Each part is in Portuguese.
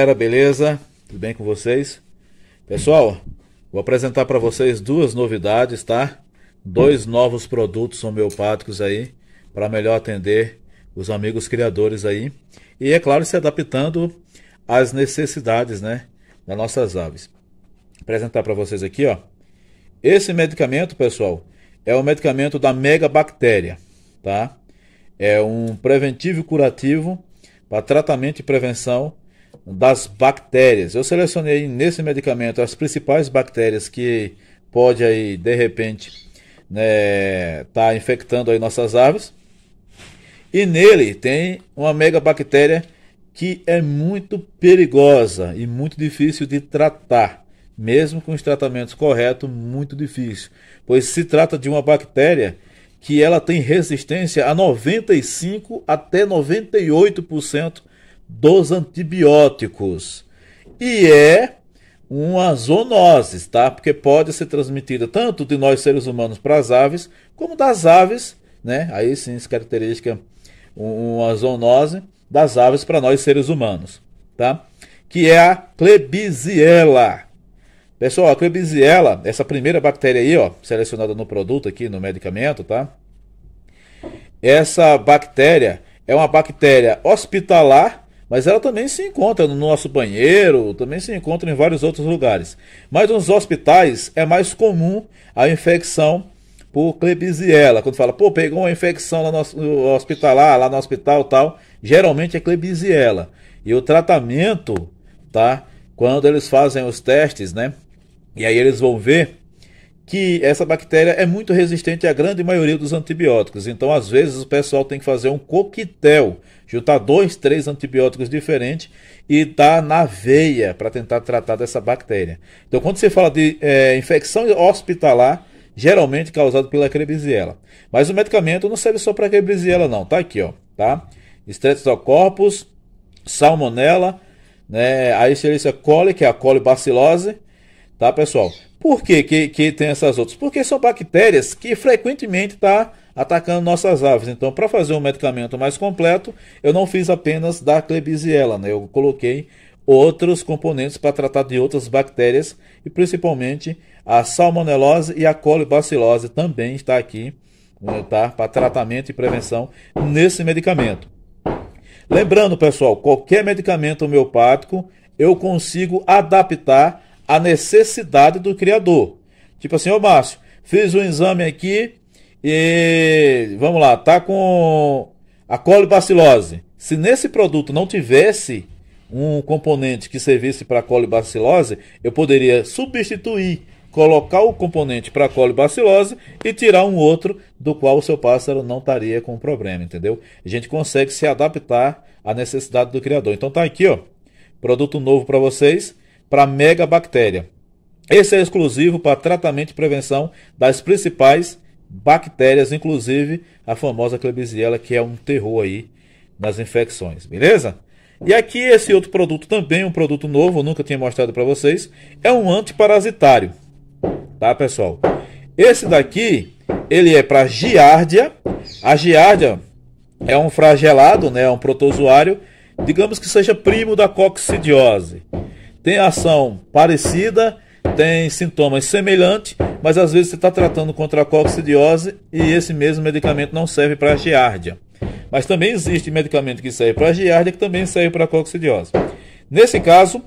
galera, beleza? Tudo bem com vocês? Pessoal, vou apresentar para vocês duas novidades, tá? Dois novos produtos homeopáticos aí para melhor atender os amigos criadores aí e é claro se adaptando às necessidades, né, das nossas aves. Vou apresentar para vocês aqui, ó. Esse medicamento, pessoal, é o medicamento da megabactéria, tá? É um preventivo curativo para tratamento e prevenção das bactérias. Eu selecionei nesse medicamento as principais bactérias que pode aí de repente né, tá infectando aí nossas árvores. E nele tem uma megabactéria que é muito perigosa e muito difícil de tratar, mesmo com os tratamentos corretos, muito difícil, pois se trata de uma bactéria que ela tem resistência a 95 até 98% dos antibióticos. E é uma zoonose, tá? Porque pode ser transmitida tanto de nós seres humanos para as aves, como das aves, né? Aí sim se caracteriza uma zoonose das aves para nós seres humanos, tá? Que é a Klebsiella. Pessoal, a Klebsiella, essa primeira bactéria aí, ó, selecionada no produto aqui, no medicamento, tá? Essa bactéria é uma bactéria hospitalar mas ela também se encontra no nosso banheiro, também se encontra em vários outros lugares. Mas nos hospitais é mais comum a infecção por Klebsiella. Quando fala, pô, pegou uma infecção lá no hospitalar, lá no hospital tal, geralmente é Klebsiella. E o tratamento, tá? Quando eles fazem os testes, né? E aí eles vão ver que essa bactéria é muito resistente à grande maioria dos antibióticos. Então, às vezes, o pessoal tem que fazer um coquetel, juntar dois, três antibióticos diferentes e dar na veia para tentar tratar dessa bactéria. Então, quando você fala de é, infecção hospitalar, geralmente causado pela Klebsiella. Mas o medicamento não serve só para Klebsiella não, tá aqui, ó, tá? Streptococcus, Salmonella, né, a excelência coli, que é a colibacilose, tá, pessoal? Por que, que, que tem essas outras? Porque são bactérias que frequentemente tá atacando nossas aves. Então, para fazer um medicamento mais completo, eu não fiz apenas da Klebsiella, né? Eu coloquei outros componentes para tratar de outras bactérias e principalmente a salmonelose e a colibacilose também está aqui, né, tá? Para tratamento e prevenção nesse medicamento. Lembrando, pessoal, qualquer medicamento homeopático eu consigo adaptar a necessidade do criador. Tipo assim, ô Márcio, fiz um exame aqui e vamos lá, tá com a colibacilose. Se nesse produto não tivesse um componente que servisse para colibacilose, eu poderia substituir, colocar o componente para colibacilose e tirar um outro do qual o seu pássaro não estaria com problema, entendeu? A gente consegue se adaptar à necessidade do criador. Então tá aqui, ó, produto novo para vocês, para megabactéria. Esse é exclusivo para tratamento e prevenção das principais bactérias, inclusive a famosa Klebsiella, que é um terror aí nas infecções, beleza? E aqui esse outro produto também, um produto novo, nunca tinha mostrado para vocês, é um antiparasitário, tá pessoal? Esse daqui, ele é para giardia, a giardia é um flagelado, né, é um protozoário, digamos que seja primo da coccidiose tem ação parecida, tem sintomas semelhantes, mas às vezes você está tratando contra a coccidiose e esse mesmo medicamento não serve para a giardia. Mas também existe medicamento que serve para a giardia que também serve para a coccidiose. Nesse caso,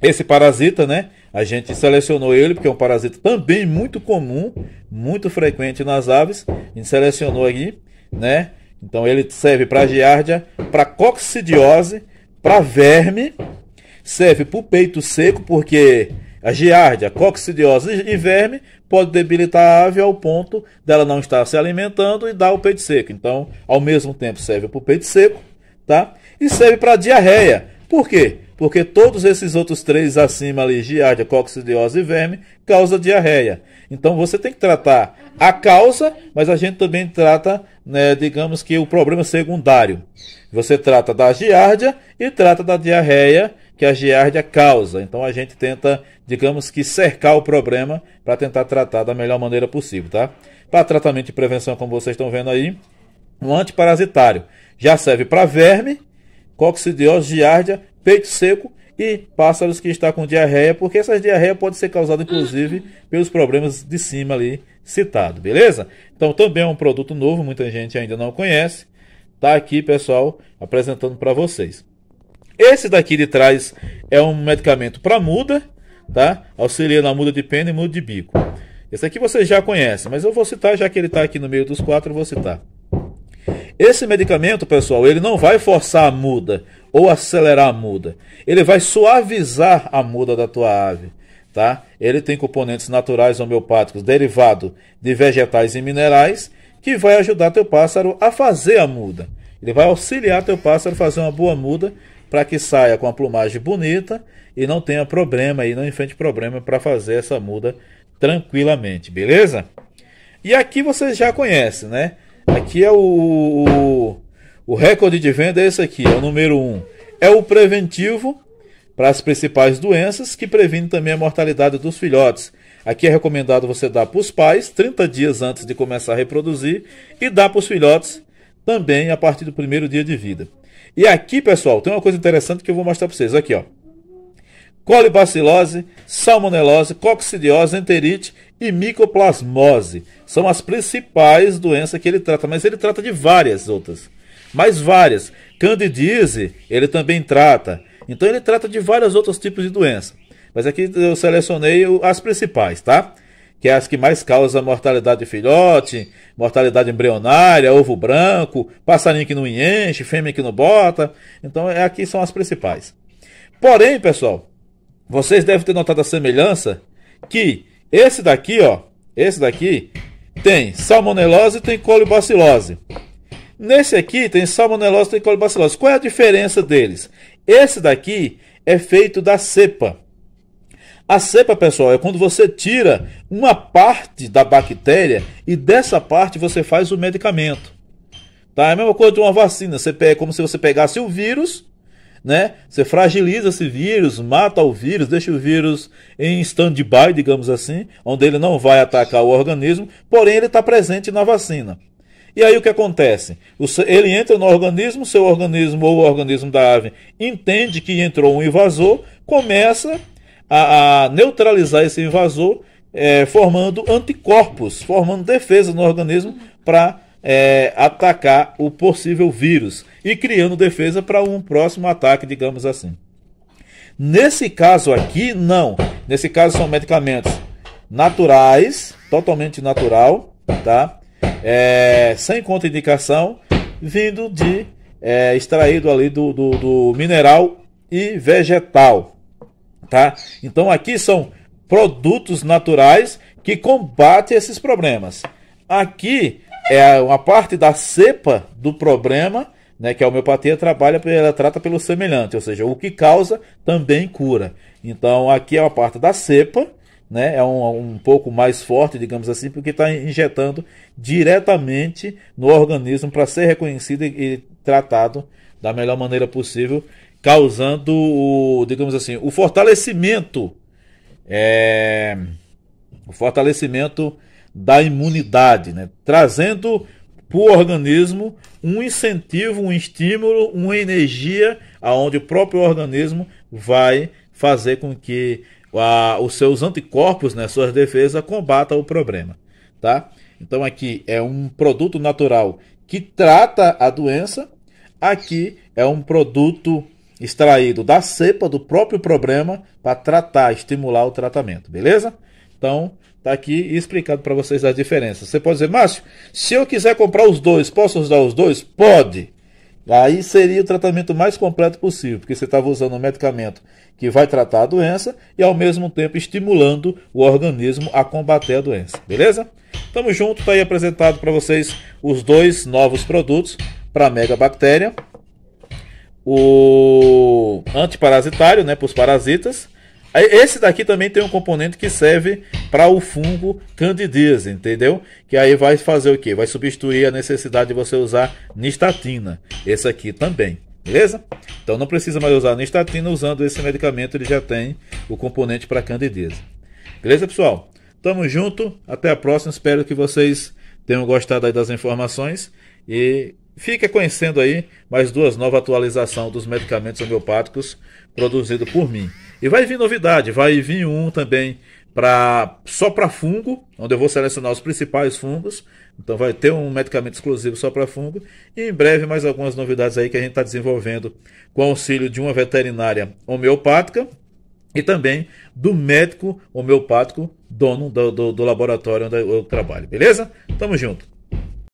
esse parasita, né? A gente selecionou ele porque é um parasita também muito comum, muito frequente nas aves. A gente selecionou aqui, né? Então ele serve para giardia, para coccidiose, para verme, Serve para o peito seco, porque a giardia, coccidiose e verme pode debilitar a ave ao ponto dela não estar se alimentando e dar o peito seco. Então, ao mesmo tempo, serve para o peito seco, tá? E serve para diarreia. Por quê? Porque todos esses outros três acima ali, giardia, coccidiose e verme, causa diarreia. Então, você tem que tratar a causa, mas a gente também trata, né, digamos que o problema secundário. Você trata da giardia e trata da diarreia que a giardia causa. Então a gente tenta, digamos que, cercar o problema para tentar tratar da melhor maneira possível, tá? Para tratamento de prevenção, como vocês estão vendo aí, um antiparasitário já serve para verme, coccidiose, giardia, peito seco e pássaros que estão com diarreia, porque essas diarreia pode ser causada inclusive pelos problemas de cima ali citado, beleza? Então também é um produto novo, muita gente ainda não conhece. Tá aqui, pessoal, apresentando para vocês. Esse daqui de trás é um medicamento para muda, tá? Auxilia na muda de pena e muda de bico. Esse aqui você já conhece, mas eu vou citar, já que ele está aqui no meio dos quatro, eu vou citar. Esse medicamento, pessoal, ele não vai forçar a muda ou acelerar a muda. Ele vai suavizar a muda da tua ave, tá? Ele tem componentes naturais homeopáticos derivado de vegetais e minerais que vai ajudar teu pássaro a fazer a muda. Ele vai auxiliar teu pássaro a fazer uma boa muda para que saia com a plumagem bonita e não tenha problema e não enfrente problema para fazer essa muda tranquilamente, beleza? E aqui você já conhece, né? Aqui é o, o, o recorde de venda é esse aqui, é o número 1. Um. É o preventivo para as principais doenças que previne também a mortalidade dos filhotes. Aqui é recomendado você dar para os pais 30 dias antes de começar a reproduzir e dar para os filhotes também a partir do primeiro dia de vida. E aqui, pessoal, tem uma coisa interessante que eu vou mostrar para vocês. Aqui, ó. Colibacilose, salmonelose, coccidiose, enterite e micoplasmose. São as principais doenças que ele trata, mas ele trata de várias outras. Mas várias. Candidíase, ele também trata. Então ele trata de vários outros tipos de doença. Mas aqui eu selecionei as principais, tá? que é as que mais causam mortalidade de filhote, mortalidade embrionária, ovo branco, passarinho que não enche, fêmea que não bota. Então, é, aqui são as principais. Porém, pessoal, vocês devem ter notado a semelhança que esse daqui, ó, esse daqui tem salmonelose e tem colibacilose. Nesse aqui tem salmonelose e tem colibacilose. Qual é a diferença deles? Esse daqui é feito da cepa. A cepa, pessoal, é quando você tira uma parte da bactéria e dessa parte você faz o medicamento. Tá? É a mesma coisa de uma vacina. Você pega, é como se você pegasse o vírus, né? Você fragiliza esse vírus, mata o vírus, deixa o vírus em stand-by, digamos assim, onde ele não vai atacar o organismo, porém ele está presente na vacina. E aí o que acontece? Ele entra no organismo, seu organismo ou o organismo da ave entende que entrou um invasor, começa a, a neutralizar esse invasor, é, formando anticorpos, formando defesa no organismo para é, atacar o possível vírus e criando defesa para um próximo ataque, digamos assim. Nesse caso aqui, não. Nesse caso são medicamentos naturais, totalmente natural, tá? É, sem contraindicação, vindo de é, extraído ali do, do, do mineral e vegetal, tá? Então aqui são produtos naturais que combatem esses problemas. Aqui é uma parte da cepa do problema, né, que a homeopatia trabalha, ela trata pelo semelhante, ou seja, o que causa também cura. Então aqui é uma parte da cepa, né, é um, um pouco mais forte, digamos assim, porque está injetando diretamente no organismo para ser reconhecido e, e tratado da melhor maneira possível causando o, digamos assim, o fortalecimento, é, o fortalecimento da imunidade, né? trazendo para o organismo um incentivo, um estímulo, uma energia, aonde o próprio organismo vai fazer com que a, os seus anticorpos, né, suas defesas, combatam o problema, tá? Então aqui é um produto natural que trata a doença, aqui é um produto extraído da cepa do próprio problema para tratar, estimular o tratamento, beleza? Então, tá aqui explicado para vocês as diferenças. Você pode dizer, Márcio, se eu quiser comprar os dois, posso usar os dois? Pode. Aí seria o tratamento mais completo possível, porque você estava usando um medicamento que vai tratar a doença e ao mesmo tempo estimulando o organismo a combater a doença, beleza? Tamo junto, tá aí apresentado para vocês os dois novos produtos para a megabactéria o antiparasitário, né, para os parasitas. Esse daqui também tem um componente que serve para o fungo candidíase, entendeu? Que aí vai fazer o quê? Vai substituir a necessidade de você usar nistatina. Esse aqui também, beleza? Então não precisa mais usar nistatina, usando esse medicamento ele já tem o componente para candidíase. Beleza, pessoal? Tamo junto, até a próxima. Espero que vocês tenham gostado das informações e Fica conhecendo aí mais duas novas atualizações dos medicamentos homeopáticos produzidos por mim. E vai vir novidade, vai vir um também para só para fungo, onde eu vou selecionar os principais fungos. Então vai ter um medicamento exclusivo só para fungo e em breve mais algumas novidades aí que a gente está desenvolvendo com auxílio de uma veterinária homeopática e também do médico homeopático dono do, do, do laboratório onde eu trabalho. Beleza? Tamo junto.